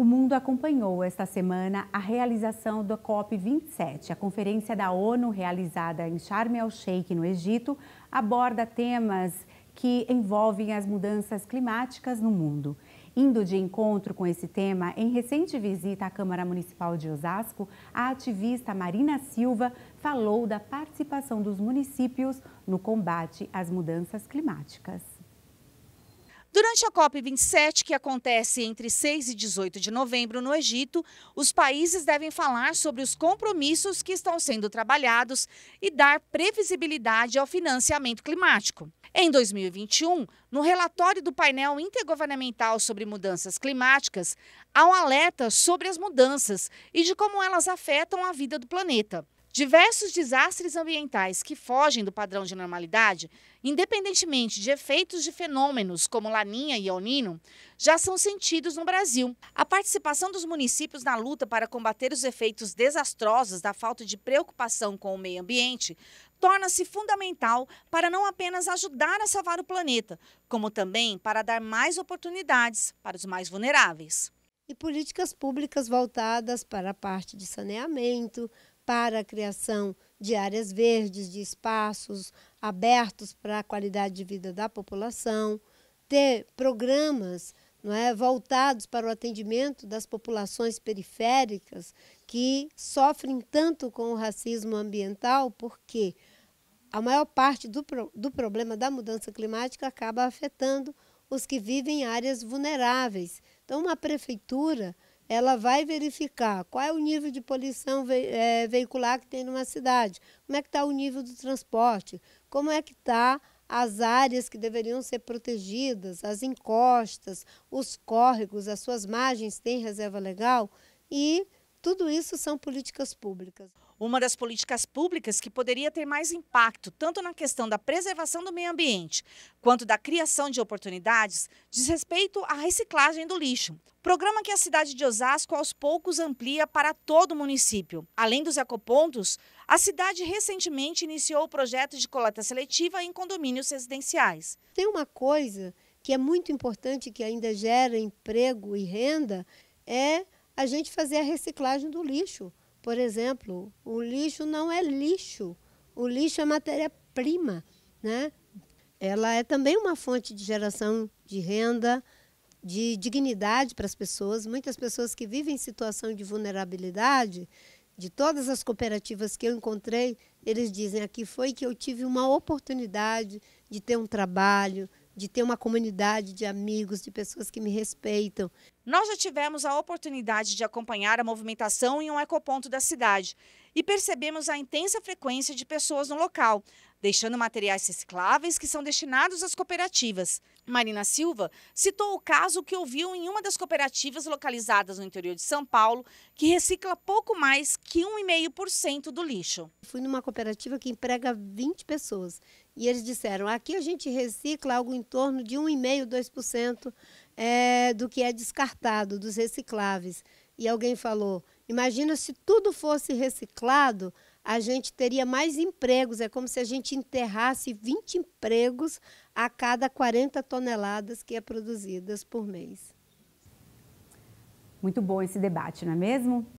O mundo acompanhou esta semana a realização da COP27. A conferência da ONU, realizada em Sharm el-Sheikh, no Egito, aborda temas que envolvem as mudanças climáticas no mundo. Indo de encontro com esse tema, em recente visita à Câmara Municipal de Osasco, a ativista Marina Silva falou da participação dos municípios no combate às mudanças climáticas. Durante a COP27, que acontece entre 6 e 18 de novembro no Egito, os países devem falar sobre os compromissos que estão sendo trabalhados e dar previsibilidade ao financiamento climático. Em 2021, no relatório do painel intergovernamental sobre mudanças climáticas, há um alerta sobre as mudanças e de como elas afetam a vida do planeta. Diversos desastres ambientais que fogem do padrão de normalidade, independentemente de efeitos de fenômenos como Laninha e El Nino, já são sentidos no Brasil. A participação dos municípios na luta para combater os efeitos desastrosos da falta de preocupação com o meio ambiente torna-se fundamental para não apenas ajudar a salvar o planeta, como também para dar mais oportunidades para os mais vulneráveis. E políticas públicas voltadas para a parte de saneamento, para a criação de áreas verdes, de espaços abertos para a qualidade de vida da população, ter programas não é, voltados para o atendimento das populações periféricas que sofrem tanto com o racismo ambiental, porque a maior parte do, do problema da mudança climática acaba afetando os que vivem em áreas vulneráveis. Então, uma prefeitura ela vai verificar qual é o nível de poluição ve é, veicular que tem numa cidade, como é que está o nível do transporte, como é que está as áreas que deveriam ser protegidas, as encostas, os córregos, as suas margens têm reserva legal e tudo isso são políticas públicas. Uma das políticas públicas que poderia ter mais impacto tanto na questão da preservação do meio ambiente quanto da criação de oportunidades diz respeito à reciclagem do lixo. Programa que a cidade de Osasco aos poucos amplia para todo o município. Além dos ecopontos, a cidade recentemente iniciou o projeto de coleta seletiva em condomínios residenciais. Tem uma coisa que é muito importante que ainda gera emprego e renda é a gente fazer a reciclagem do lixo. Por exemplo, o lixo não é lixo, o lixo é matéria-prima. Né? Ela é também uma fonte de geração de renda, de dignidade para as pessoas. Muitas pessoas que vivem em situação de vulnerabilidade, de todas as cooperativas que eu encontrei, eles dizem aqui foi que eu tive uma oportunidade de ter um trabalho, de ter uma comunidade de amigos, de pessoas que me respeitam. Nós já tivemos a oportunidade de acompanhar a movimentação em um ecoponto da cidade e percebemos a intensa frequência de pessoas no local, deixando materiais recicláveis que são destinados às cooperativas. Marina Silva citou o caso que ouviu em uma das cooperativas localizadas no interior de São Paulo, que recicla pouco mais que 1,5% do lixo. Fui numa cooperativa que emprega 20 pessoas e eles disseram: aqui a gente recicla algo em torno de 1,5%, 2% é, do que é descartado, dos recicláveis. E alguém falou: imagina se tudo fosse reciclado, a gente teria mais empregos. É como se a gente enterrasse 20 empregos a cada 40 toneladas que é produzidas por mês. Muito bom esse debate, não é mesmo?